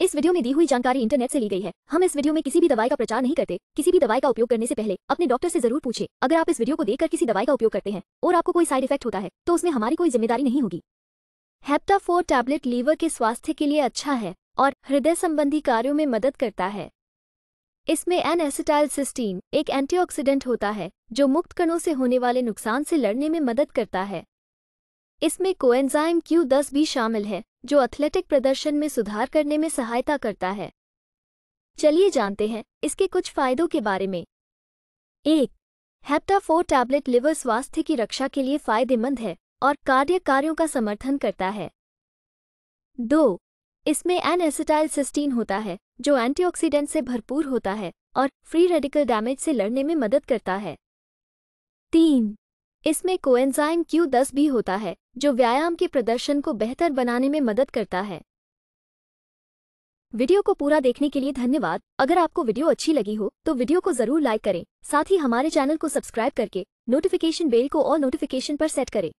इस वीडियो में दी हुई जानकारी इंटरनेट से ली गई है हम इस वीडियो में किसी भी दवाई का प्रचार नहीं करते किसी भी दवाई का उपयोग करने से पहले अपने डॉक्टर से जरूर पूछे अगर आप इस वीडियो को देखकर किसी दवाई का उपयोग करते हैं और आपको कोई साइड इफेक्ट होता है तो उसमें हमारी कोई जिम्मेदारी नहीं होगी हेप्टाफोर टैबलेट लीवर के स्वास्थ्य के लिए अच्छा है और हृदय संबंधी कार्यों में मदद करता है इसमें एन एसिटाइल सिस्टीन एक एंटीऑक्सीडेंट होता है जो मुक्त कणों से होने वाले नुकसान से लड़ने में मदद करता है इसमें कोएंजाइम क्यू दस भी शामिल है जो एथलेटिक प्रदर्शन में सुधार करने में सहायता करता है चलिए जानते हैं इसके कुछ फायदों के बारे में एक हेप्टा फोर टैबलेट लिवर स्वास्थ्य की रक्षा के लिए फायदेमंद है और कार्य कार्यों का समर्थन करता है दो इसमें एन एसिटाइल सिस्टीन होता है जो एंटीऑक्सीडेंट से भरपूर होता है और फ्री रेडिकल डैमेज से लड़ने में मदद करता है तीन इसमें कोएंजाइम क्यू दस भी होता है जो व्यायाम के प्रदर्शन को बेहतर बनाने में मदद करता है वीडियो को पूरा देखने के लिए धन्यवाद अगर आपको वीडियो अच्छी लगी हो तो वीडियो को जरूर लाइक करें साथ ही हमारे चैनल को सब्सक्राइब करके नोटिफिकेशन बेल को और नोटिफिकेशन पर सेट करें